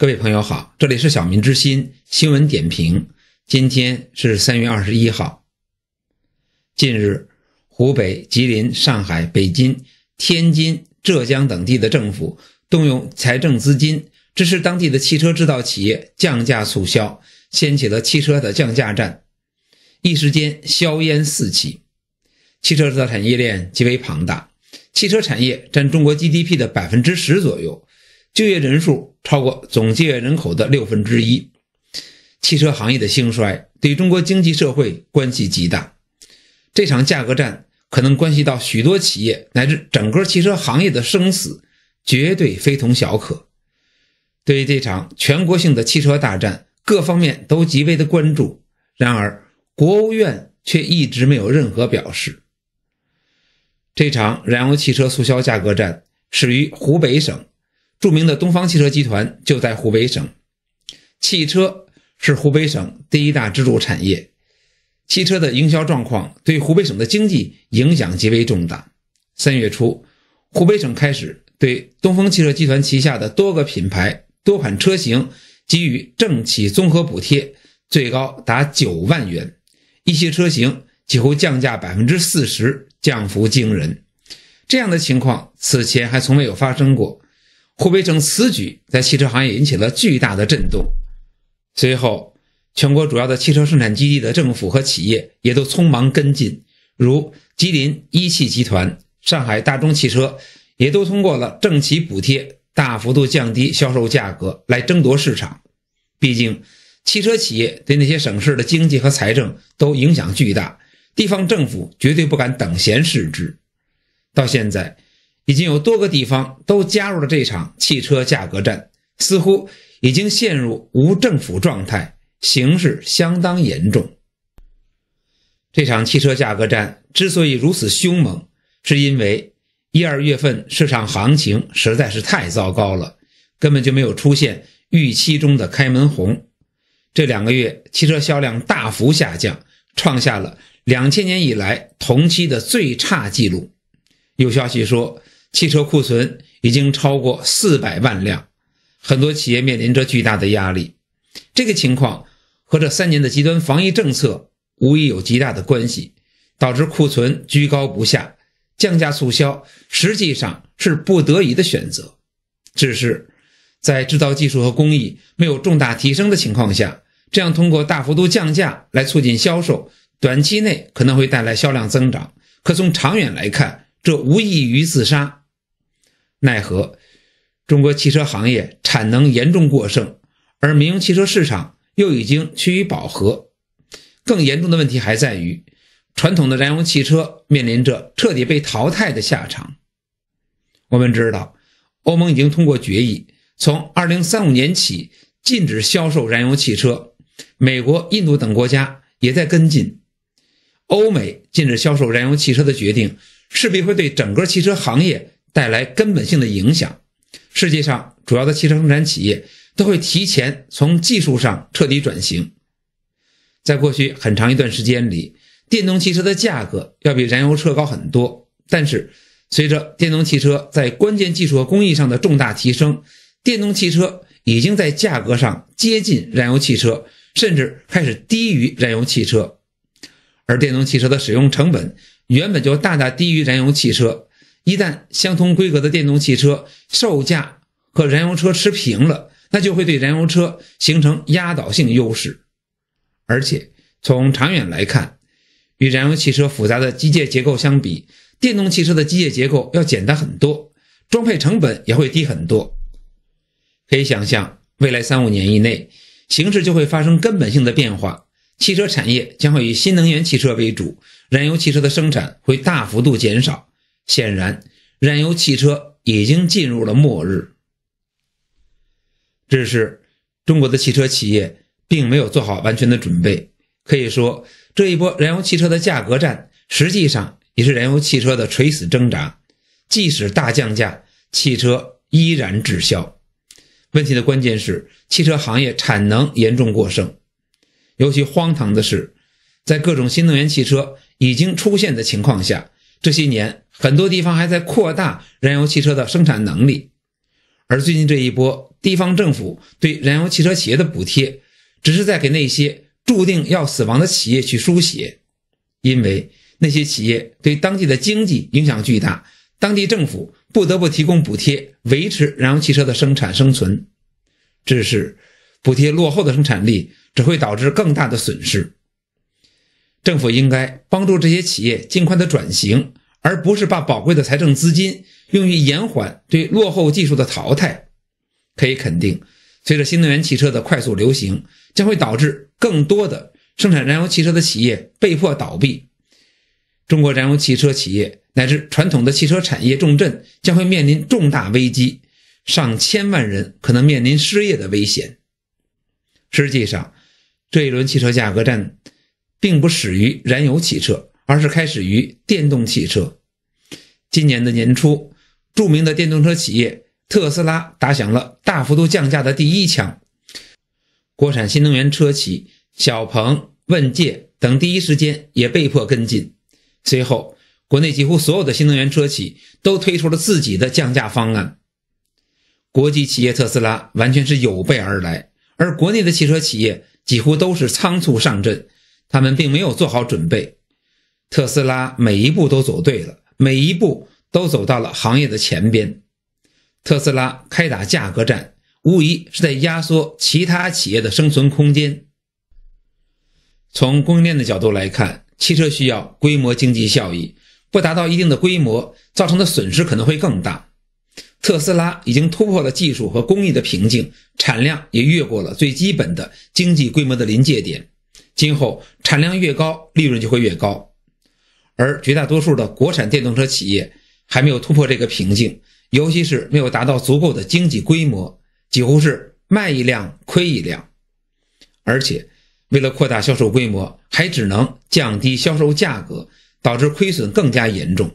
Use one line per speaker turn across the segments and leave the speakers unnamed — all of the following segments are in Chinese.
各位朋友好，这里是小民之心新闻点评。今天是三月二十一号。近日，湖北、吉林、上海、北京、天津、浙江等地的政府动用财政资金支持当地的汽车制造企业降价促销，掀起了汽车的降价战，一时间硝烟四起。汽车制造产业链极为庞大，汽车产业占中国 GDP 的百分之十左右。就业人数超过总就业人口的六分之一，汽车行业的兴衰对中国经济社会关系极大。这场价格战可能关系到许多企业乃至整个汽车行业的生死，绝对非同小可。对于这场全国性的汽车大战，各方面都极为的关注，然而国务院却一直没有任何表示。这场燃油汽车促销价格战始于湖北省。著名的东方汽车集团就在湖北省，汽车是湖北省第一大支柱产业，汽车的营销状况对湖北省的经济影响极为重大。三月初，湖北省开始对东风汽车集团旗下的多个品牌、多款车型给予政企综合补贴，最高达九万元，一些车型几乎降价百分之四十，降幅惊人。这样的情况此前还从未有发生过。湖北省此举在汽车行业引起了巨大的震动，随后全国主要的汽车生产基地的政府和企业也都匆忙跟进，如吉林一汽集团、上海大众汽车，也都通过了政企补贴，大幅度降低销售价格来争夺市场。毕竟，汽车企业对那些省市的经济和财政都影响巨大，地方政府绝对不敢等闲视之。到现在。已经有多个地方都加入了这场汽车价格战，似乎已经陷入无政府状态，形势相当严重。这场汽车价格战之所以如此凶猛，是因为一二月份市场行情实在是太糟糕了，根本就没有出现预期中的开门红。这两个月汽车销量大幅下降，创下了两千年以来同期的最差记录。有消息说。汽车库存已经超过四百万辆，很多企业面临着巨大的压力。这个情况和这三年的极端防疫政策无疑有极大的关系，导致库存居高不下。降价促销实际上是不得已的选择，只是在制造技术和工艺没有重大提升的情况下，这样通过大幅度降价来促进销售，短期内可能会带来销量增长，可从长远来看。这无异于自杀。奈何中国汽车行业产能严重过剩，而民用汽车市场又已经趋于饱和。更严重的问题还在于，传统的燃油汽车面临着彻底被淘汰的下场。我们知道，欧盟已经通过决议，从二零三五年起禁止销售燃油汽车，美国、印度等国家也在跟进。欧美禁止销售燃油汽车的决定。势必会对整个汽车行业带来根本性的影响。世界上主要的汽车生产企业都会提前从技术上彻底转型。在过去很长一段时间里，电动汽车的价格要比燃油车高很多。但是，随着电动汽车在关键技术和工艺上的重大提升，电动汽车已经在价格上接近燃油汽车，甚至开始低于燃油汽车。而电动汽车的使用成本。原本就大大低于燃油汽车，一旦相同规格的电动汽车售价和燃油车持平了，那就会对燃油车形成压倒性优势。而且从长远来看，与燃油汽车复杂的机械结构相比，电动汽车的机械结构要简单很多，装配成本也会低很多。可以想象，未来三五年以内，形势就会发生根本性的变化，汽车产业将会以新能源汽车为主。燃油汽车的生产会大幅度减少，显然，燃油汽车已经进入了末日。只是中国的汽车企业并没有做好完全的准备，可以说，这一波燃油汽车的价格战实际上也是燃油汽车的垂死挣扎。即使大降价，汽车依然滞销。问题的关键是，汽车行业产能严重过剩。尤其荒唐的是，在各种新能源汽车。已经出现的情况下，这些年很多地方还在扩大燃油汽车的生产能力，而最近这一波地方政府对燃油汽车企业的补贴，只是在给那些注定要死亡的企业去输血，因为那些企业对当地的经济影响巨大，当地政府不得不提供补贴维持燃油汽车的生产生存，只是补贴落后的生产力，只会导致更大的损失。政府应该帮助这些企业尽快的转型，而不是把宝贵的财政资金用于延缓对落后技术的淘汰。可以肯定，随着新能源汽车的快速流行，将会导致更多的生产燃油汽车的企业被迫倒闭。中国燃油汽车企业乃至传统的汽车产业重镇将会面临重大危机，上千万人可能面临失业的危险。实际上，这一轮汽车价格战。并不始于燃油汽车，而是开始于电动汽车。今年的年初，著名的电动车企业特斯拉打响了大幅度降价的第一枪，国产新能源车企小鹏、问界等第一时间也被迫跟进。随后，国内几乎所有的新能源车企都推出了自己的降价方案。国际企业特斯拉完全是有备而来，而国内的汽车企业几乎都是仓促上阵。他们并没有做好准备，特斯拉每一步都走对了，每一步都走到了行业的前边。特斯拉开打价格战，无疑是在压缩其他企业的生存空间。从供应链的角度来看，汽车需要规模经济效益，不达到一定的规模，造成的损失可能会更大。特斯拉已经突破了技术和工艺的瓶颈，产量也越过了最基本的经济规模的临界点。今后产量越高，利润就会越高，而绝大多数的国产电动车企业还没有突破这个瓶颈，尤其是没有达到足够的经济规模，几乎是卖一辆亏一辆，而且为了扩大销售规模，还只能降低销售价格，导致亏损更加严重。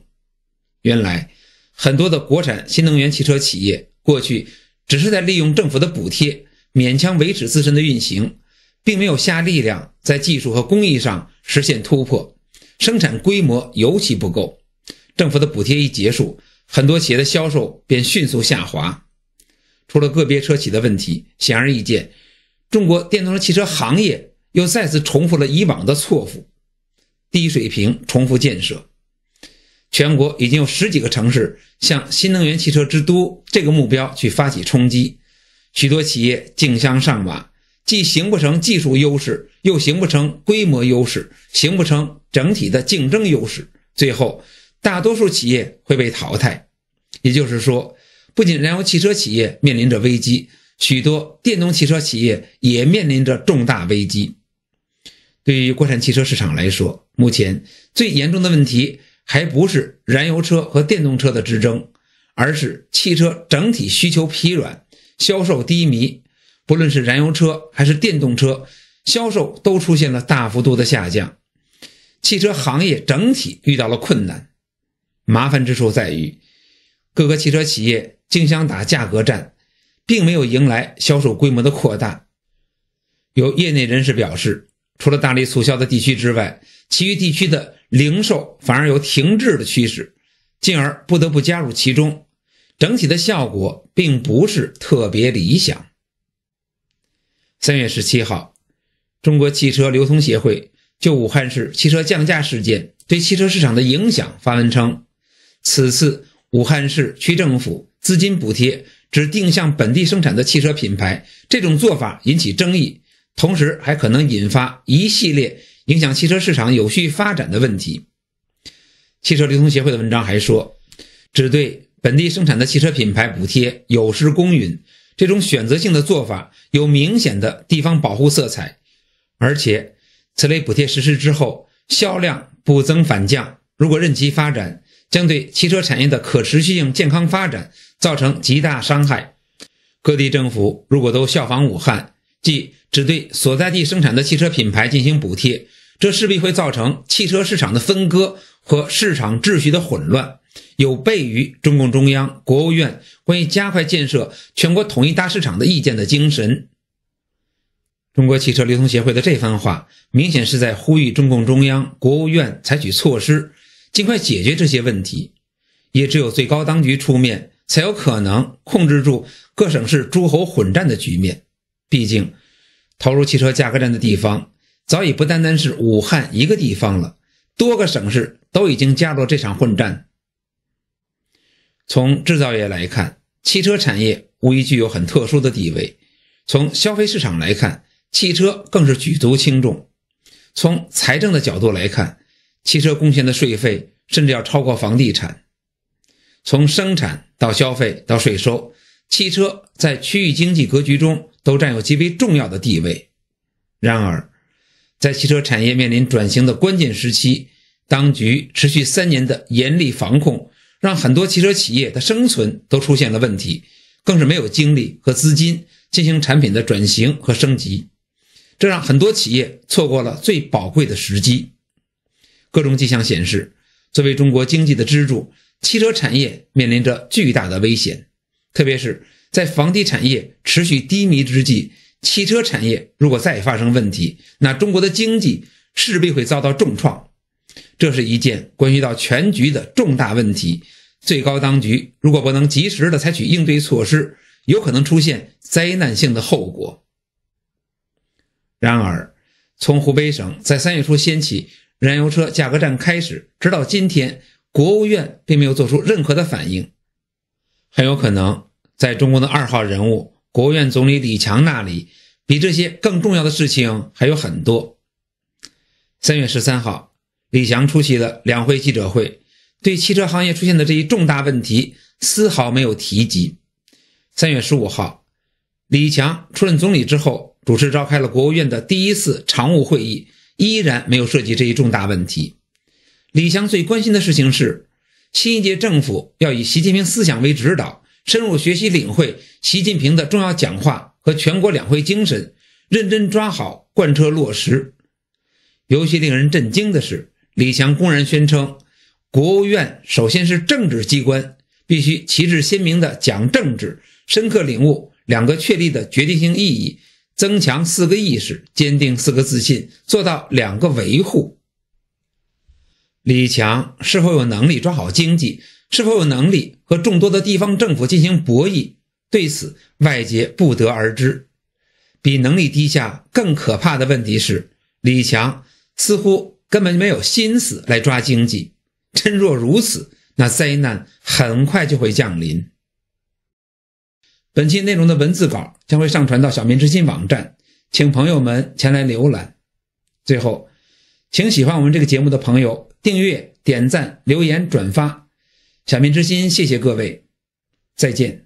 原来很多的国产新能源汽车企业过去只是在利用政府的补贴，勉强维持自身的运行。并没有下力量在技术和工艺上实现突破，生产规模尤其不够。政府的补贴一结束，很多企业的销售便迅速下滑。除了个别车企的问题，显而易见，中国电动车汽车行业又再次重复了以往的错误：低水平重复建设。全国已经有十几个城市向新能源汽车之都这个目标去发起冲击，许多企业竞相上马。既形不成技术优势，又形不成规模优势，形不成整体的竞争优势，最后大多数企业会被淘汰。也就是说，不仅燃油汽车企业面临着危机，许多电动汽车企业也面临着重大危机。对于国产汽车市场来说，目前最严重的问题还不是燃油车和电动车的之争，而是汽车整体需求疲软，销售低迷。不论是燃油车还是电动车，销售都出现了大幅度的下降，汽车行业整体遇到了困难。麻烦之处在于，各个汽车企业竞相打价格战，并没有迎来销售规模的扩大。有业内人士表示，除了大力促销的地区之外，其余地区的零售反而有停滞的趋势，进而不得不加入其中，整体的效果并不是特别理想。三月十七号，中国汽车流通协会就武汉市汽车降价事件对汽车市场的影响发文称，此次武汉市区政府资金补贴只定向本地生产的汽车品牌，这种做法引起争议，同时还可能引发一系列影响汽车市场有序发展的问题。汽车流通协会的文章还说，只对本地生产的汽车品牌补贴有失公允。这种选择性的做法有明显的地方保护色彩，而且此类补贴实施之后，销量不增反降。如果任其发展，将对汽车产业的可持续性健康发展造成极大伤害。各地政府如果都效仿武汉，即只对所在地生产的汽车品牌进行补贴，这势必会造成汽车市场的分割和市场秩序的混乱。有悖于中共中央、国务院关于加快建设全国统一大市场的意见的精神。中国汽车流通协会的这番话，明显是在呼吁中共中央、国务院采取措施，尽快解决这些问题。也只有最高当局出面，才有可能控制住各省市诸侯混战的局面。毕竟，投入汽车价格战的地方早已不单单是武汉一个地方了，多个省市都已经加入这场混战。从制造业来看，汽车产业无疑具有很特殊的地位；从消费市场来看，汽车更是举足轻重；从财政的角度来看，汽车贡献的税费甚至要超过房地产。从生产到消费到税收，汽车在区域经济格局中都占有极为重要的地位。然而，在汽车产业面临转型的关键时期，当局持续三年的严厉防控。让很多汽车企业的生存都出现了问题，更是没有精力和资金进行产品的转型和升级，这让很多企业错过了最宝贵的时机。各种迹象显示，作为中国经济的支柱，汽车产业面临着巨大的危险。特别是在房地产业持续低迷之际，汽车产业如果再发生问题，那中国的经济势必会遭到重创。这是一件关系到全局的重大问题，最高当局如果不能及时的采取应对措施，有可能出现灾难性的后果。然而，从湖北省在三月初掀起燃油车价格战开始，直到今天，国务院并没有做出任何的反应。很有可能，在中国的二号人物国务院总理李强那里，比这些更重要的事情还有很多。三月十三号。李强出席了两会记者会，对汽车行业出现的这一重大问题丝毫没有提及。三月十五号，李强出任总理之后，主持召开了国务院的第一次常务会议，依然没有涉及这一重大问题。李强最关心的事情是，新一届政府要以习近平思想为指导，深入学习领会习近平的重要讲话和全国两会精神，认真抓好贯彻落实。尤其令人震惊的是。李强公然宣称，国务院首先是政治机关，必须旗帜鲜明地讲政治，深刻领悟“两个确立”的决定性意义，增强“四个意识”，坚定“四个自信”，做到“两个维护”。李强是否有能力抓好经济，是否有能力和众多的地方政府进行博弈，对此外界不得而知。比能力低下更可怕的问题是，李强似乎。根本没有心思来抓经济，真若如此，那灾难很快就会降临。本期内容的文字稿将会上传到小民之心网站，请朋友们前来浏览。最后，请喜欢我们这个节目的朋友订阅、点赞、留言、转发。小民之心，谢谢各位，再见。